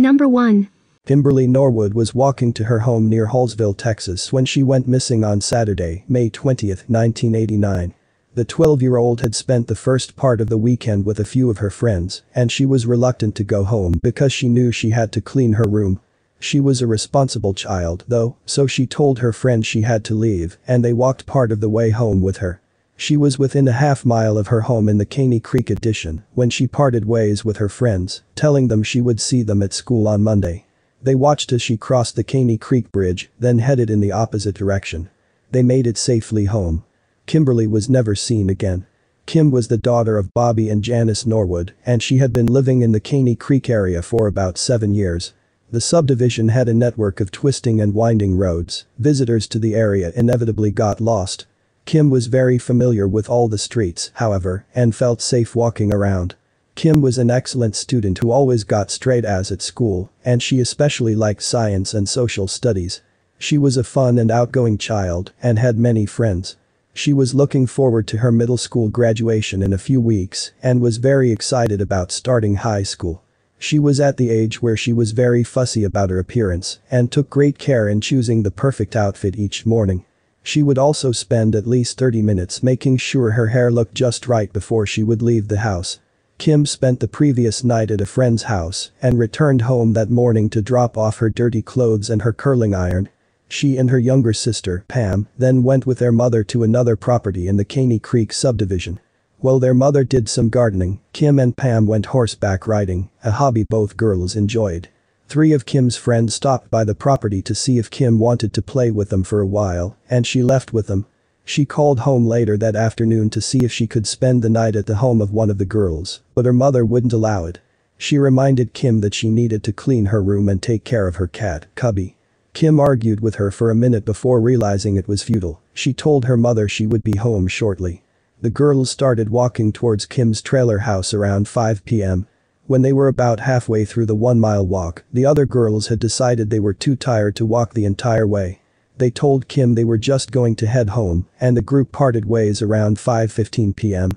Number 1. Kimberly Norwood was walking to her home near Hallsville, Texas when she went missing on Saturday, May 20, 1989. The 12-year-old had spent the first part of the weekend with a few of her friends, and she was reluctant to go home because she knew she had to clean her room. She was a responsible child, though, so she told her friend she had to leave, and they walked part of the way home with her. She was within a half mile of her home in the Caney Creek addition when she parted ways with her friends, telling them she would see them at school on Monday. They watched as she crossed the Caney Creek Bridge, then headed in the opposite direction. They made it safely home. Kimberly was never seen again. Kim was the daughter of Bobby and Janice Norwood, and she had been living in the Caney Creek area for about seven years. The subdivision had a network of twisting and winding roads, visitors to the area inevitably got lost, Kim was very familiar with all the streets, however, and felt safe walking around. Kim was an excellent student who always got straight A's at school, and she especially liked science and social studies. She was a fun and outgoing child and had many friends. She was looking forward to her middle school graduation in a few weeks and was very excited about starting high school. She was at the age where she was very fussy about her appearance and took great care in choosing the perfect outfit each morning. She would also spend at least 30 minutes making sure her hair looked just right before she would leave the house. Kim spent the previous night at a friend's house and returned home that morning to drop off her dirty clothes and her curling iron. She and her younger sister, Pam, then went with their mother to another property in the Caney Creek subdivision. While their mother did some gardening, Kim and Pam went horseback riding, a hobby both girls enjoyed. Three of Kim's friends stopped by the property to see if Kim wanted to play with them for a while, and she left with them. She called home later that afternoon to see if she could spend the night at the home of one of the girls, but her mother wouldn't allow it. She reminded Kim that she needed to clean her room and take care of her cat, Cubby. Kim argued with her for a minute before realizing it was futile, she told her mother she would be home shortly. The girls started walking towards Kim's trailer house around 5 p.m. When they were about halfway through the one-mile walk, the other girls had decided they were too tired to walk the entire way. They told Kim they were just going to head home, and the group parted ways around 5.15 p.m.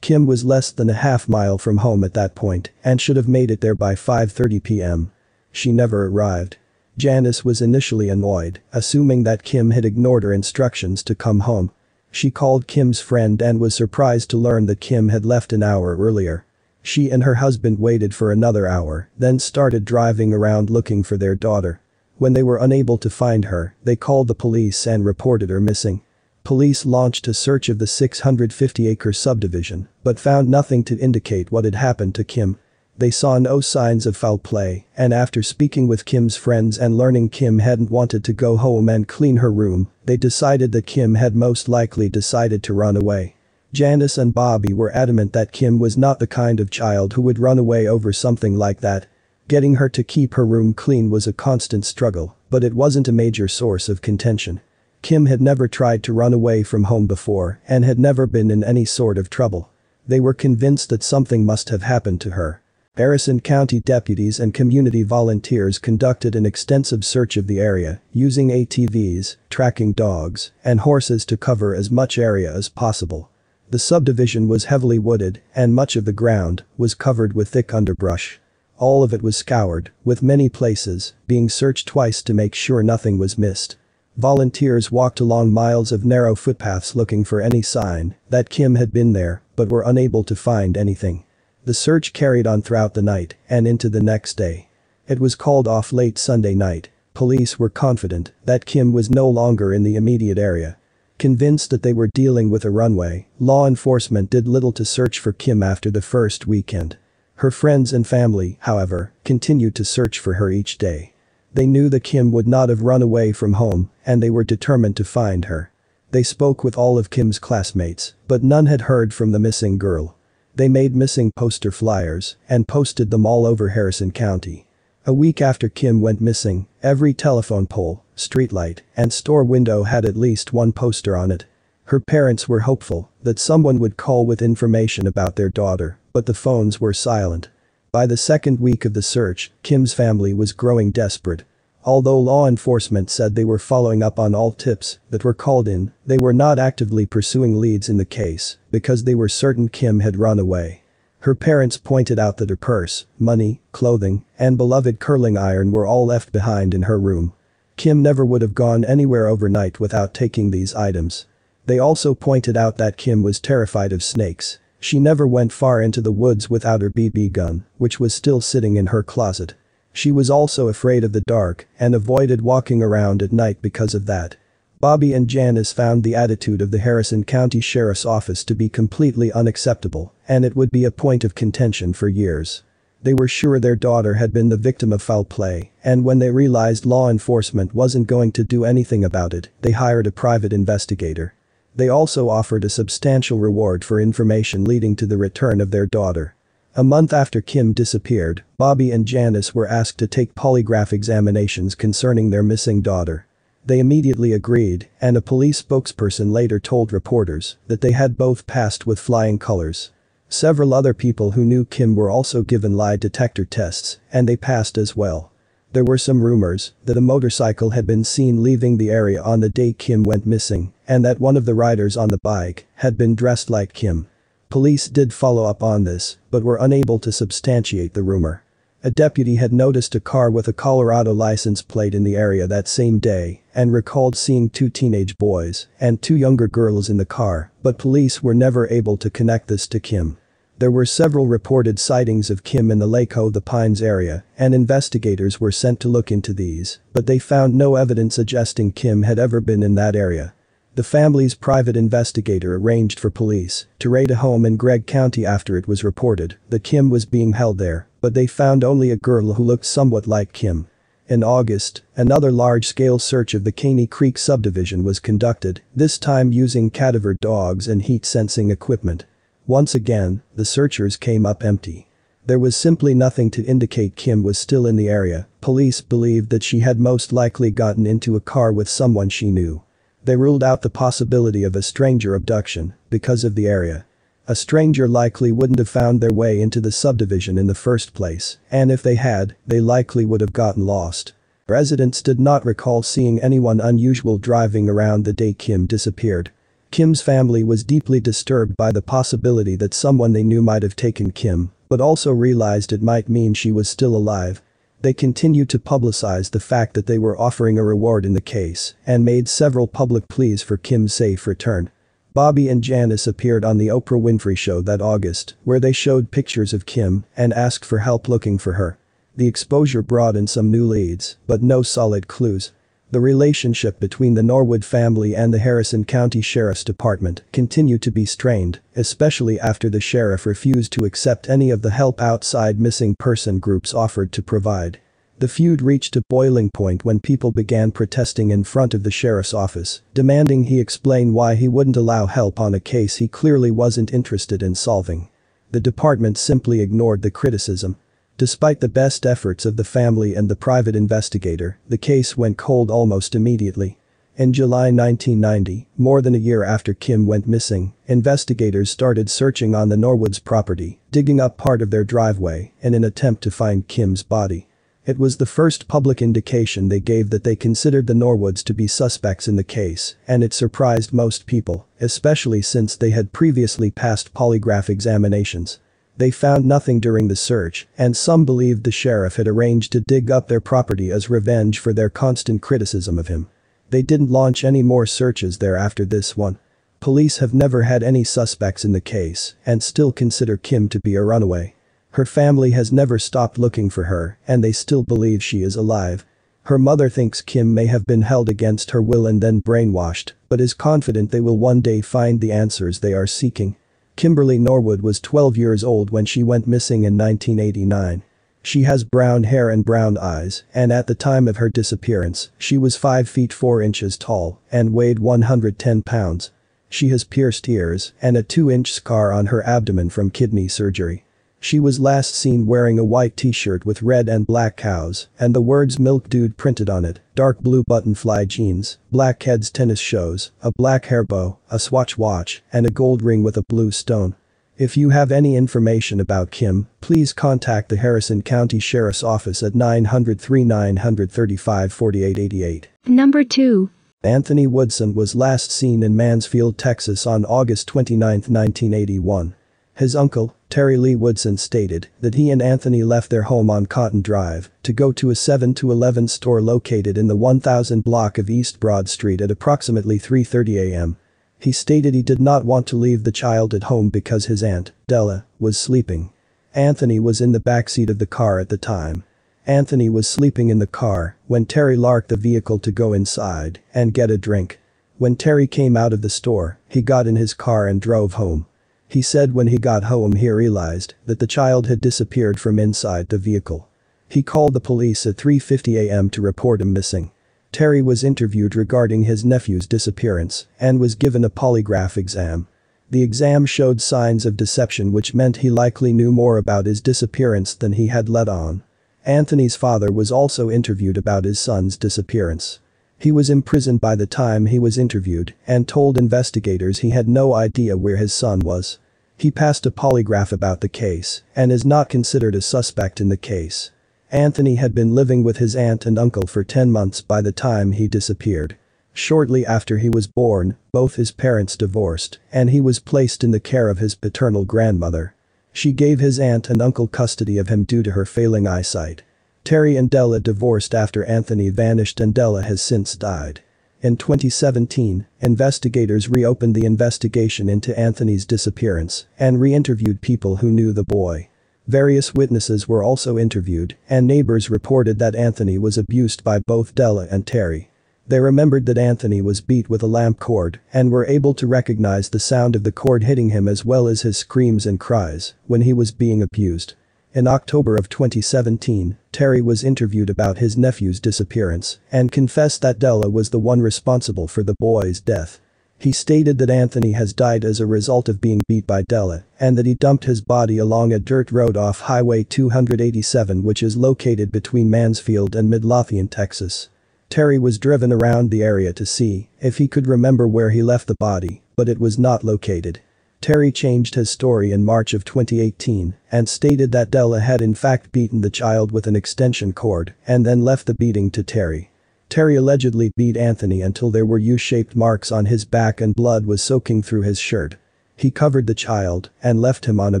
Kim was less than a half mile from home at that point and should have made it there by 5.30 p.m. She never arrived. Janice was initially annoyed, assuming that Kim had ignored her instructions to come home. She called Kim's friend and was surprised to learn that Kim had left an hour earlier. She and her husband waited for another hour, then started driving around looking for their daughter. When they were unable to find her, they called the police and reported her missing. Police launched a search of the 650-acre subdivision, but found nothing to indicate what had happened to Kim. They saw no signs of foul play, and after speaking with Kim's friends and learning Kim hadn't wanted to go home and clean her room, they decided that Kim had most likely decided to run away. Janice and Bobby were adamant that Kim was not the kind of child who would run away over something like that. Getting her to keep her room clean was a constant struggle, but it wasn't a major source of contention. Kim had never tried to run away from home before and had never been in any sort of trouble. They were convinced that something must have happened to her. Harrison County deputies and community volunteers conducted an extensive search of the area, using ATVs, tracking dogs, and horses to cover as much area as possible. The subdivision was heavily wooded, and much of the ground was covered with thick underbrush. All of it was scoured, with many places being searched twice to make sure nothing was missed. Volunteers walked along miles of narrow footpaths looking for any sign that Kim had been there, but were unable to find anything. The search carried on throughout the night and into the next day. It was called off late Sunday night. Police were confident that Kim was no longer in the immediate area Convinced that they were dealing with a runaway, law enforcement did little to search for Kim after the first weekend. Her friends and family, however, continued to search for her each day. They knew that Kim would not have run away from home, and they were determined to find her. They spoke with all of Kim's classmates, but none had heard from the missing girl. They made missing poster flyers and posted them all over Harrison County. A week after Kim went missing, every telephone pole, streetlight, and store window had at least one poster on it. Her parents were hopeful that someone would call with information about their daughter, but the phones were silent. By the second week of the search, Kim's family was growing desperate. Although law enforcement said they were following up on all tips that were called in, they were not actively pursuing leads in the case because they were certain Kim had run away. Her parents pointed out that her purse, money, clothing, and beloved curling iron were all left behind in her room. Kim never would have gone anywhere overnight without taking these items. They also pointed out that Kim was terrified of snakes. She never went far into the woods without her BB gun, which was still sitting in her closet. She was also afraid of the dark and avoided walking around at night because of that. Bobby and Janice found the attitude of the Harrison County Sheriff's Office to be completely unacceptable, and it would be a point of contention for years. They were sure their daughter had been the victim of foul play, and when they realized law enforcement wasn't going to do anything about it, they hired a private investigator. They also offered a substantial reward for information leading to the return of their daughter. A month after Kim disappeared, Bobby and Janice were asked to take polygraph examinations concerning their missing daughter. They immediately agreed, and a police spokesperson later told reporters that they had both passed with flying colors. Several other people who knew Kim were also given lie detector tests, and they passed as well. There were some rumors that a motorcycle had been seen leaving the area on the day Kim went missing, and that one of the riders on the bike had been dressed like Kim. Police did follow up on this, but were unable to substantiate the rumor. A deputy had noticed a car with a Colorado license plate in the area that same day and recalled seeing two teenage boys and two younger girls in the car, but police were never able to connect this to Kim. There were several reported sightings of Kim in the Lake Laco the Pines area, and investigators were sent to look into these, but they found no evidence suggesting Kim had ever been in that area. The family's private investigator arranged for police to raid a home in Gregg County after it was reported that Kim was being held there but they found only a girl who looked somewhat like Kim. In August, another large-scale search of the Caney Creek subdivision was conducted, this time using cadaver dogs and heat-sensing equipment. Once again, the searchers came up empty. There was simply nothing to indicate Kim was still in the area, police believed that she had most likely gotten into a car with someone she knew. They ruled out the possibility of a stranger abduction because of the area. A stranger likely wouldn't have found their way into the subdivision in the first place, and if they had, they likely would have gotten lost. Residents did not recall seeing anyone unusual driving around the day Kim disappeared. Kim's family was deeply disturbed by the possibility that someone they knew might have taken Kim, but also realized it might mean she was still alive. They continued to publicize the fact that they were offering a reward in the case and made several public pleas for Kim's safe return. Bobby and Janice appeared on The Oprah Winfrey Show that August, where they showed pictures of Kim and asked for help looking for her. The exposure brought in some new leads, but no solid clues. The relationship between the Norwood family and the Harrison County Sheriff's Department continued to be strained, especially after the sheriff refused to accept any of the help outside missing person groups offered to provide. The feud reached a boiling point when people began protesting in front of the sheriff's office, demanding he explain why he wouldn't allow help on a case he clearly wasn't interested in solving. The department simply ignored the criticism. Despite the best efforts of the family and the private investigator, the case went cold almost immediately. In July 1990, more than a year after Kim went missing, investigators started searching on the Norwoods property, digging up part of their driveway in an attempt to find Kim's body. It was the first public indication they gave that they considered the Norwoods to be suspects in the case, and it surprised most people, especially since they had previously passed polygraph examinations. They found nothing during the search, and some believed the sheriff had arranged to dig up their property as revenge for their constant criticism of him. They didn't launch any more searches there after this one. Police have never had any suspects in the case and still consider Kim to be a runaway. Her family has never stopped looking for her, and they still believe she is alive. Her mother thinks Kim may have been held against her will and then brainwashed, but is confident they will one day find the answers they are seeking. Kimberly Norwood was 12 years old when she went missing in 1989. She has brown hair and brown eyes, and at the time of her disappearance, she was 5 feet 4 inches tall and weighed 110 pounds. She has pierced ears and a 2-inch scar on her abdomen from kidney surgery. She was last seen wearing a white t-shirt with red and black cows, and the words Milk Dude printed on it, dark blue button-fly jeans, black heads tennis shoes, a black hair bow, a swatch watch, and a gold ring with a blue stone. If you have any information about Kim, please contact the Harrison County Sheriff's Office at 903 935 4888. Number 2. Anthony Woodson was last seen in Mansfield, Texas on August 29, 1981. His uncle, Terry Lee Woodson stated that he and Anthony left their home on Cotton Drive to go to a 7 11 store located in the 1000 block of East Broad Street at approximately 3.30 a.m. He stated he did not want to leave the child at home because his aunt, Della, was sleeping. Anthony was in the back seat of the car at the time. Anthony was sleeping in the car when Terry larked the vehicle to go inside and get a drink. When Terry came out of the store, he got in his car and drove home. He said when he got home he realized that the child had disappeared from inside the vehicle. He called the police at 3.50 a.m. to report him missing. Terry was interviewed regarding his nephew's disappearance and was given a polygraph exam. The exam showed signs of deception which meant he likely knew more about his disappearance than he had let on. Anthony's father was also interviewed about his son's disappearance. He was imprisoned by the time he was interviewed and told investigators he had no idea where his son was. He passed a polygraph about the case and is not considered a suspect in the case. Anthony had been living with his aunt and uncle for 10 months by the time he disappeared. Shortly after he was born, both his parents divorced and he was placed in the care of his paternal grandmother. She gave his aunt and uncle custody of him due to her failing eyesight. Terry and Della divorced after Anthony vanished and Della has since died. In 2017, investigators reopened the investigation into Anthony's disappearance and re-interviewed people who knew the boy. Various witnesses were also interviewed, and neighbors reported that Anthony was abused by both Della and Terry. They remembered that Anthony was beat with a lamp cord and were able to recognize the sound of the cord hitting him as well as his screams and cries when he was being abused. In October of 2017, Terry was interviewed about his nephew's disappearance and confessed that Della was the one responsible for the boy's death. He stated that Anthony has died as a result of being beat by Della and that he dumped his body along a dirt road off Highway 287 which is located between Mansfield and Midlothian, Texas. Terry was driven around the area to see if he could remember where he left the body, but it was not located. Terry changed his story in March of 2018 and stated that Della had in fact beaten the child with an extension cord and then left the beating to Terry. Terry allegedly beat Anthony until there were U-shaped marks on his back and blood was soaking through his shirt. He covered the child and left him on a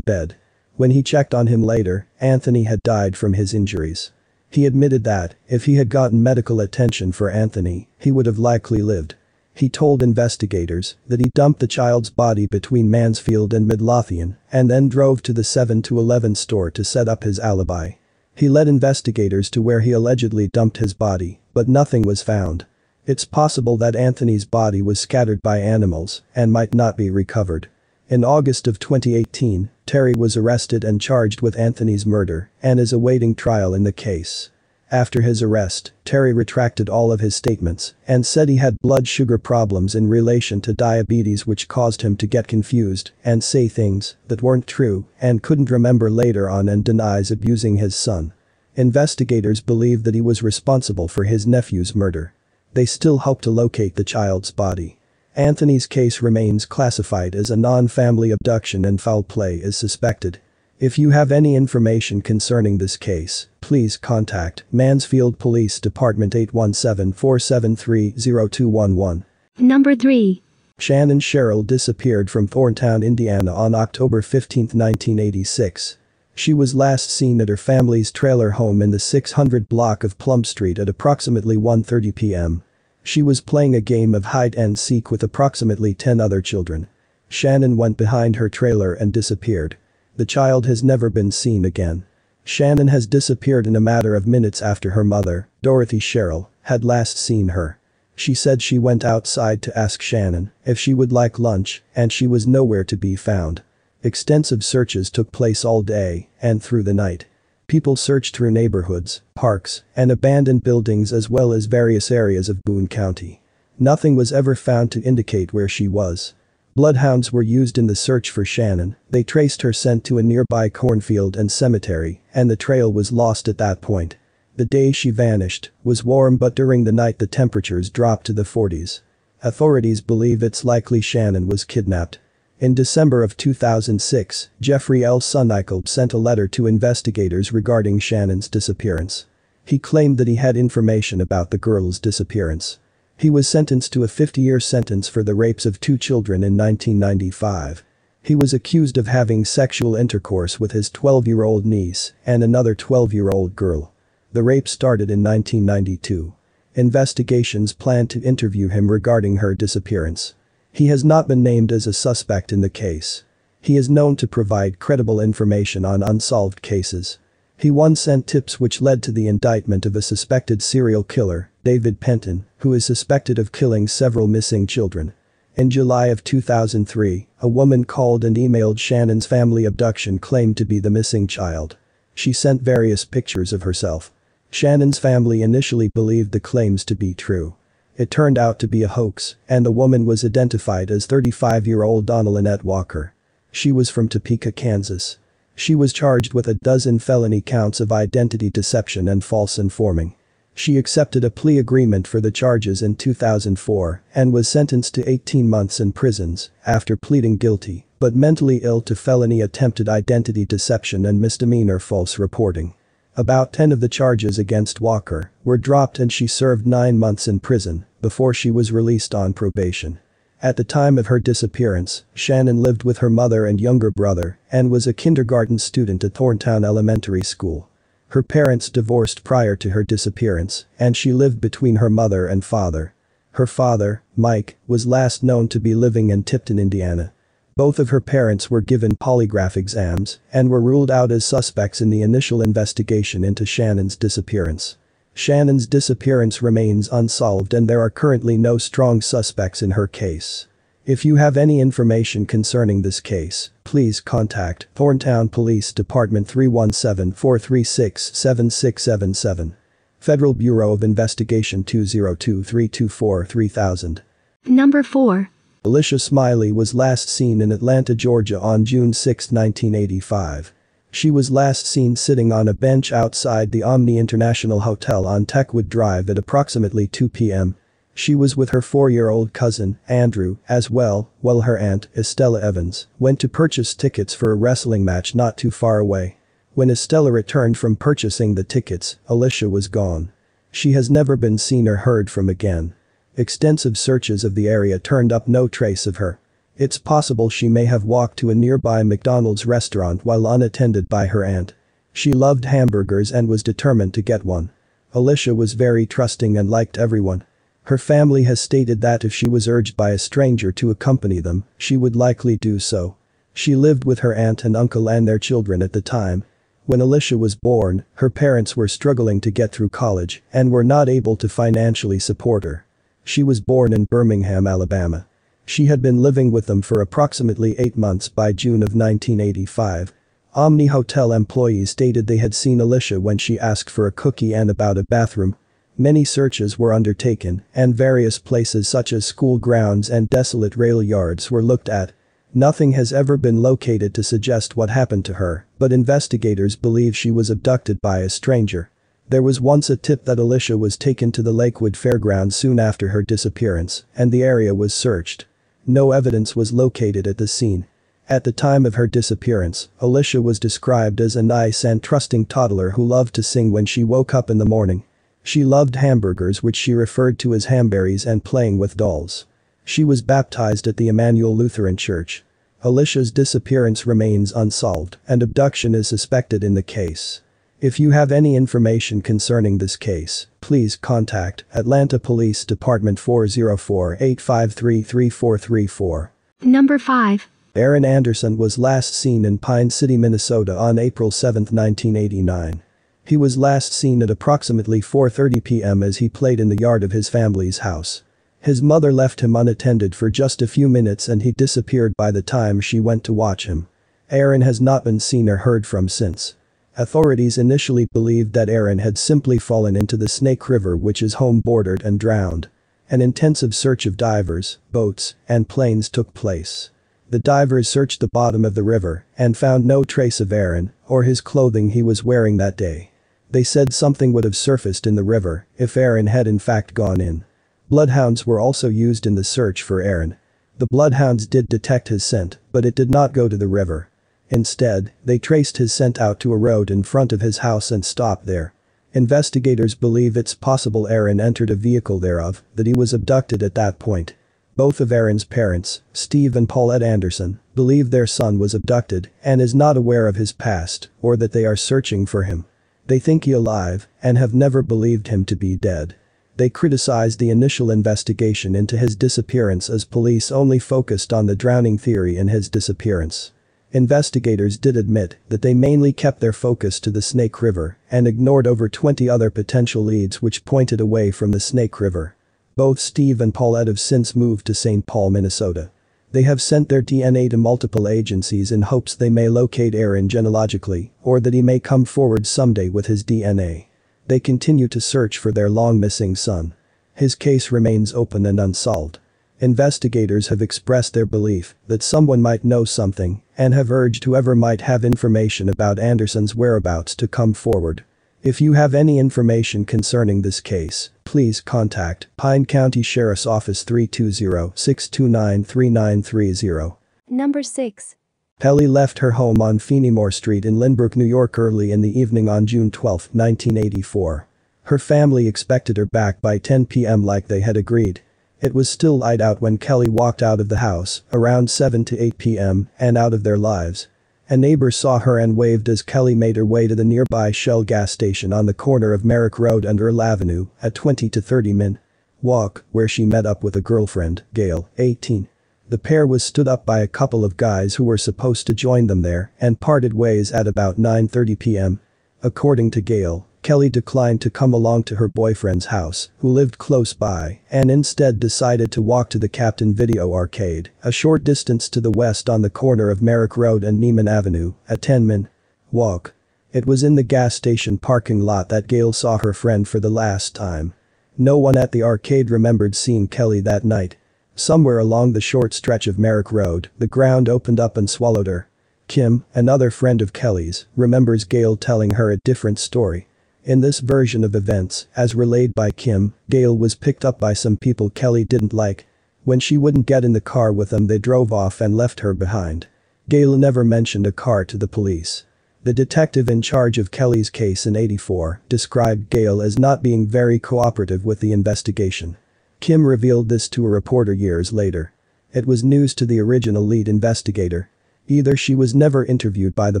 bed. When he checked on him later, Anthony had died from his injuries. He admitted that, if he had gotten medical attention for Anthony, he would have likely lived. He told investigators that he dumped the child's body between Mansfield and Midlothian and then drove to the 7 to 11 store to set up his alibi. He led investigators to where he allegedly dumped his body, but nothing was found. It's possible that Anthony's body was scattered by animals and might not be recovered. In August of 2018, Terry was arrested and charged with Anthony's murder and is awaiting trial in the case. After his arrest, Terry retracted all of his statements and said he had blood sugar problems in relation to diabetes which caused him to get confused and say things that weren't true and couldn't remember later on and denies abusing his son. Investigators believe that he was responsible for his nephew's murder. They still hope to locate the child's body. Anthony's case remains classified as a non-family abduction and foul play is suspected. If you have any information concerning this case, please contact Mansfield Police Department 817-473-0211. Number 3. Shannon Cheryl disappeared from Thorntown, Indiana on October 15, 1986. She was last seen at her family's trailer home in the 600 block of Plum Street at approximately 1.30 p.m. She was playing a game of hide and seek with approximately 10 other children. Shannon went behind her trailer and disappeared. The child has never been seen again. Shannon has disappeared in a matter of minutes after her mother, Dorothy Sherrill, had last seen her. She said she went outside to ask Shannon if she would like lunch, and she was nowhere to be found. Extensive searches took place all day and through the night. People searched through neighborhoods, parks, and abandoned buildings as well as various areas of Boone County. Nothing was ever found to indicate where she was. Bloodhounds were used in the search for Shannon, they traced her scent to a nearby cornfield and cemetery, and the trail was lost at that point. The day she vanished was warm but during the night the temperatures dropped to the 40s. Authorities believe it's likely Shannon was kidnapped. In December of 2006, Jeffrey L. Sunikel sent a letter to investigators regarding Shannon's disappearance. He claimed that he had information about the girl's disappearance. He was sentenced to a 50-year sentence for the rapes of two children in 1995. He was accused of having sexual intercourse with his 12-year-old niece and another 12-year-old girl. The rape started in 1992. Investigations plan to interview him regarding her disappearance. He has not been named as a suspect in the case. He is known to provide credible information on unsolved cases. He once sent tips which led to the indictment of a suspected serial killer, David Penton, who is suspected of killing several missing children. In July of 2003, a woman called and emailed Shannon's family abduction claim to be the missing child. She sent various pictures of herself. Shannon's family initially believed the claims to be true. It turned out to be a hoax, and the woman was identified as 35-year-old Donna Lynette Walker. She was from Topeka, Kansas. She was charged with a dozen felony counts of identity deception and false informing. She accepted a plea agreement for the charges in 2004 and was sentenced to 18 months in prisons after pleading guilty but mentally ill to felony attempted identity deception and misdemeanor false reporting. About 10 of the charges against Walker were dropped and she served 9 months in prison before she was released on probation. At the time of her disappearance, Shannon lived with her mother and younger brother and was a kindergarten student at Thorntown Elementary School. Her parents divorced prior to her disappearance, and she lived between her mother and father. Her father, Mike, was last known to be living in Tipton, Indiana. Both of her parents were given polygraph exams and were ruled out as suspects in the initial investigation into Shannon's disappearance. Shannon's disappearance remains unsolved and there are currently no strong suspects in her case. If you have any information concerning this case, please contact Thorntown Police Department 317-436-7677. Federal Bureau of Investigation 202-324-3000. Number 4. Alicia Smiley was last seen in Atlanta, Georgia on June 6, 1985. She was last seen sitting on a bench outside the Omni International Hotel on Techwood Drive at approximately 2 p.m. She was with her four-year-old cousin, Andrew, as well, while her aunt, Estella Evans, went to purchase tickets for a wrestling match not too far away. When Estella returned from purchasing the tickets, Alicia was gone. She has never been seen or heard from again. Extensive searches of the area turned up no trace of her. It's possible she may have walked to a nearby McDonald's restaurant while unattended by her aunt. She loved hamburgers and was determined to get one. Alicia was very trusting and liked everyone. Her family has stated that if she was urged by a stranger to accompany them, she would likely do so. She lived with her aunt and uncle and their children at the time. When Alicia was born, her parents were struggling to get through college and were not able to financially support her. She was born in Birmingham, Alabama. She had been living with them for approximately eight months by June of 1985. Omni Hotel employees stated they had seen Alicia when she asked for a cookie and about a bathroom. Many searches were undertaken, and various places such as school grounds and desolate rail yards were looked at. Nothing has ever been located to suggest what happened to her, but investigators believe she was abducted by a stranger. There was once a tip that Alicia was taken to the Lakewood Fairgrounds soon after her disappearance, and the area was searched. No evidence was located at the scene. At the time of her disappearance, Alicia was described as a nice and trusting toddler who loved to sing when she woke up in the morning. She loved hamburgers which she referred to as hamberries and playing with dolls. She was baptized at the Emmanuel Lutheran Church. Alicia's disappearance remains unsolved and abduction is suspected in the case. If you have any information concerning this case, please contact Atlanta Police Department 404-853-3434. Number 5. Aaron Anderson was last seen in Pine City, Minnesota on April 7, 1989. He was last seen at approximately 4.30 p.m. as he played in the yard of his family's house. His mother left him unattended for just a few minutes and he disappeared by the time she went to watch him. Aaron has not been seen or heard from since. Authorities initially believed that Aaron had simply fallen into the Snake River which is home bordered and drowned. An intensive search of divers, boats, and planes took place. The divers searched the bottom of the river and found no trace of Aaron or his clothing he was wearing that day. They said something would have surfaced in the river if Aaron had in fact gone in. Bloodhounds were also used in the search for Aaron. The bloodhounds did detect his scent, but it did not go to the river Instead, they traced his scent out to a road in front of his house and stopped there. Investigators believe it's possible Aaron entered a vehicle thereof, that he was abducted at that point. Both of Aaron's parents, Steve and Paulette Anderson, believe their son was abducted and is not aware of his past or that they are searching for him. They think he alive and have never believed him to be dead. They criticized the initial investigation into his disappearance as police only focused on the drowning theory in his disappearance. Investigators did admit that they mainly kept their focus to the Snake River and ignored over 20 other potential leads which pointed away from the Snake River. Both Steve and Paulette have since moved to St. Paul, Minnesota. They have sent their DNA to multiple agencies in hopes they may locate Aaron genealogically or that he may come forward someday with his DNA. They continue to search for their long missing son. His case remains open and unsolved. Investigators have expressed their belief that someone might know something and have urged whoever might have information about Anderson's whereabouts to come forward. If you have any information concerning this case, please contact Pine County Sheriff's Office 320-629-3930. Number 6. Pelly left her home on Feenimore Street in Lynbrook, New York early in the evening on June 12, 1984. Her family expected her back by 10 p.m. like they had agreed, it was still light out when Kelly walked out of the house, around 7 to 8 p.m., and out of their lives. A neighbor saw her and waved as Kelly made her way to the nearby Shell gas station on the corner of Merrick Road and Earl Avenue, a 20 to 30 minute walk, where she met up with a girlfriend, Gail, 18. The pair was stood up by a couple of guys who were supposed to join them there and parted ways at about 9.30 p.m. According to Gail, Kelly declined to come along to her boyfriend's house, who lived close by, and instead decided to walk to the Captain Video Arcade, a short distance to the west on the corner of Merrick Road and Neiman Avenue, a 10-minute walk. It was in the gas station parking lot that Gail saw her friend for the last time. No one at the arcade remembered seeing Kelly that night. Somewhere along the short stretch of Merrick Road, the ground opened up and swallowed her. Kim, another friend of Kelly's, remembers Gail telling her a different story. In this version of events, as relayed by Kim, Gail was picked up by some people Kelly didn't like. When she wouldn't get in the car with them they drove off and left her behind. Gail never mentioned a car to the police. The detective in charge of Kelly's case in 84 described Gail as not being very cooperative with the investigation. Kim revealed this to a reporter years later. It was news to the original lead investigator Either she was never interviewed by the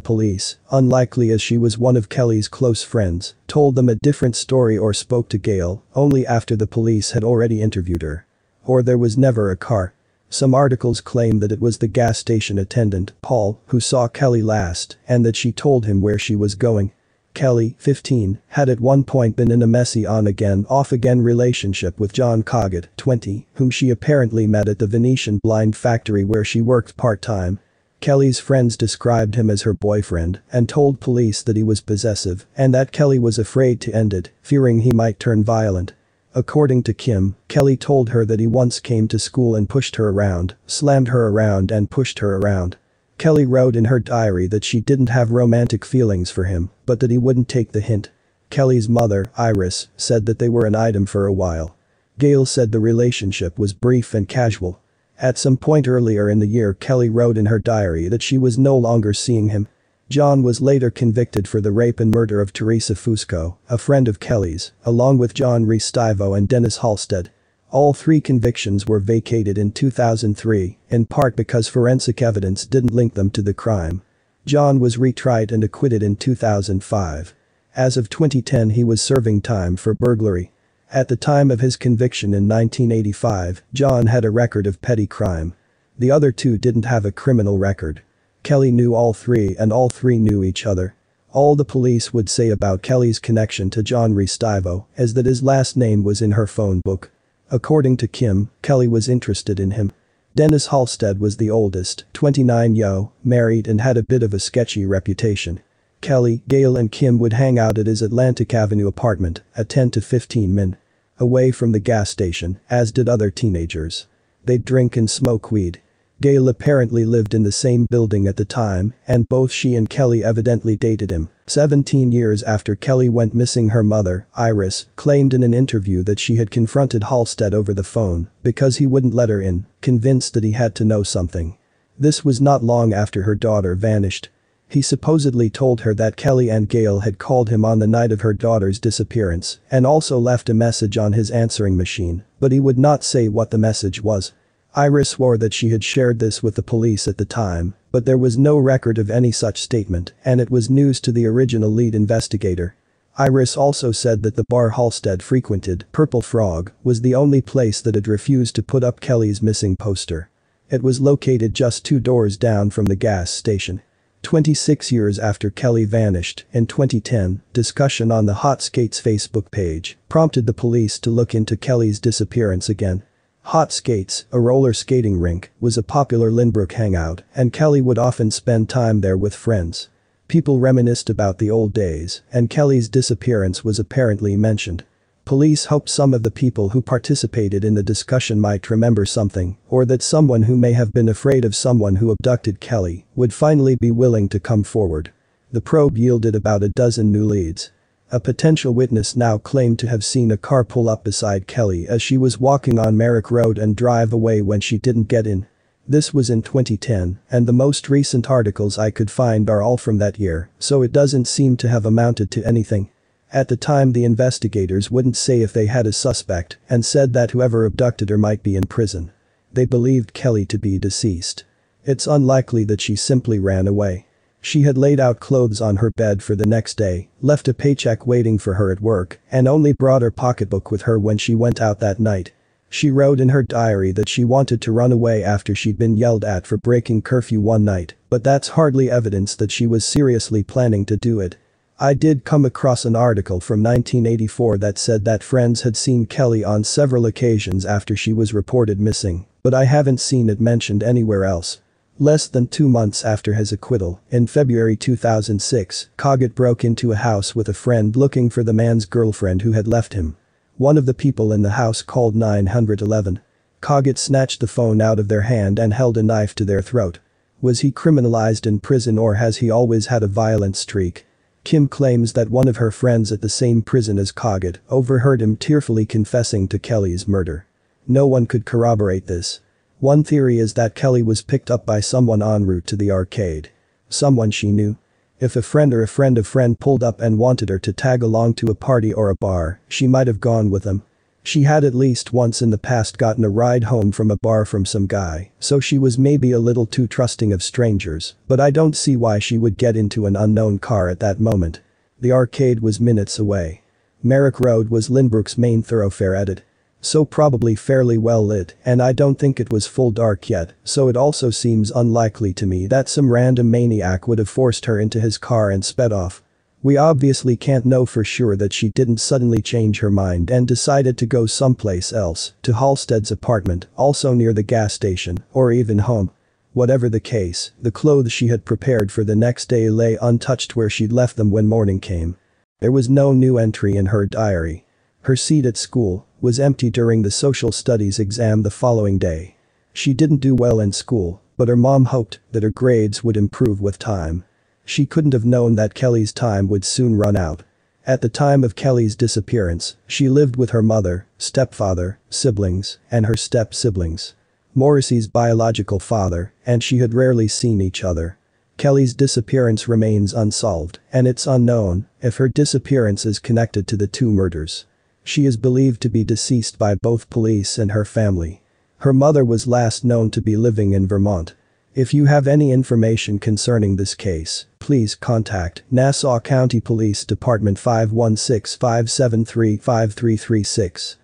police, unlikely as she was one of Kelly's close friends, told them a different story or spoke to Gail only after the police had already interviewed her. Or there was never a car. Some articles claim that it was the gas station attendant, Paul, who saw Kelly last and that she told him where she was going. Kelly, 15, had at one point been in a messy on-again, off-again relationship with John Coggett, 20, whom she apparently met at the Venetian blind factory where she worked part-time Kelly's friends described him as her boyfriend and told police that he was possessive and that Kelly was afraid to end it, fearing he might turn violent. According to Kim, Kelly told her that he once came to school and pushed her around, slammed her around and pushed her around. Kelly wrote in her diary that she didn't have romantic feelings for him, but that he wouldn't take the hint. Kelly's mother, Iris, said that they were an item for a while. Gail said the relationship was brief and casual, at some point earlier in the year Kelly wrote in her diary that she was no longer seeing him. John was later convicted for the rape and murder of Teresa Fusco, a friend of Kelly's, along with John Restivo and Dennis Halstead. All three convictions were vacated in 2003, in part because forensic evidence didn't link them to the crime. John was retried and acquitted in 2005. As of 2010 he was serving time for burglary, at the time of his conviction in 1985, John had a record of petty crime. The other two didn't have a criminal record. Kelly knew all three and all three knew each other. All the police would say about Kelly's connection to John Restivo is that his last name was in her phone book. According to Kim, Kelly was interested in him. Dennis Halstead was the oldest, 29 yo, married and had a bit of a sketchy reputation. Kelly, Gail and Kim would hang out at his Atlantic Avenue apartment at 10 to 15 min away from the gas station, as did other teenagers. They'd drink and smoke weed. Gail apparently lived in the same building at the time, and both she and Kelly evidently dated him. 17 years after Kelly went missing her mother, Iris, claimed in an interview that she had confronted Halstead over the phone because he wouldn't let her in, convinced that he had to know something. This was not long after her daughter vanished. He supposedly told her that Kelly and Gail had called him on the night of her daughter's disappearance and also left a message on his answering machine, but he would not say what the message was. Iris swore that she had shared this with the police at the time, but there was no record of any such statement and it was news to the original lead investigator. Iris also said that the bar Halstead frequented, Purple Frog, was the only place that had refused to put up Kelly's missing poster. It was located just two doors down from the gas station. 26 years after Kelly vanished, in 2010, discussion on the Hot Skates Facebook page prompted the police to look into Kelly's disappearance again. Hot Skates, a roller skating rink, was a popular Lynbrook hangout, and Kelly would often spend time there with friends. People reminisced about the old days, and Kelly's disappearance was apparently mentioned. Police hoped some of the people who participated in the discussion might remember something, or that someone who may have been afraid of someone who abducted Kelly would finally be willing to come forward. The probe yielded about a dozen new leads. A potential witness now claimed to have seen a car pull up beside Kelly as she was walking on Merrick Road and drive away when she didn't get in. This was in 2010, and the most recent articles I could find are all from that year, so it doesn't seem to have amounted to anything. At the time the investigators wouldn't say if they had a suspect and said that whoever abducted her might be in prison. They believed Kelly to be deceased. It's unlikely that she simply ran away. She had laid out clothes on her bed for the next day, left a paycheck waiting for her at work, and only brought her pocketbook with her when she went out that night. She wrote in her diary that she wanted to run away after she'd been yelled at for breaking curfew one night, but that's hardly evidence that she was seriously planning to do it. I did come across an article from 1984 that said that friends had seen Kelly on several occasions after she was reported missing, but I haven't seen it mentioned anywhere else. Less than two months after his acquittal, in February 2006, Coggett broke into a house with a friend looking for the man's girlfriend who had left him. One of the people in the house called 911. Coggett snatched the phone out of their hand and held a knife to their throat. Was he criminalized in prison or has he always had a violent streak? Kim claims that one of her friends at the same prison as Coggett overheard him tearfully confessing to Kelly's murder. No one could corroborate this. One theory is that Kelly was picked up by someone en route to the arcade. Someone she knew. If a friend or a friend of friend pulled up and wanted her to tag along to a party or a bar, she might have gone with them. She had at least once in the past gotten a ride home from a bar from some guy, so she was maybe a little too trusting of strangers, but I don't see why she would get into an unknown car at that moment. The arcade was minutes away. Merrick Road was Lynbrook's main thoroughfare at it. So probably fairly well lit and I don't think it was full dark yet, so it also seems unlikely to me that some random maniac would have forced her into his car and sped off. We obviously can't know for sure that she didn't suddenly change her mind and decided to go someplace else, to Halstead's apartment, also near the gas station, or even home. Whatever the case, the clothes she had prepared for the next day lay untouched where she'd left them when morning came. There was no new entry in her diary. Her seat at school was empty during the social studies exam the following day. She didn't do well in school, but her mom hoped that her grades would improve with time. She couldn't have known that Kelly's time would soon run out. At the time of Kelly's disappearance, she lived with her mother, stepfather, siblings, and her step-siblings. Morrissey's biological father, and she had rarely seen each other. Kelly's disappearance remains unsolved, and it's unknown if her disappearance is connected to the two murders. She is believed to be deceased by both police and her family. Her mother was last known to be living in Vermont if you have any information concerning this case, please contact Nassau County Police Department 516 573 5336.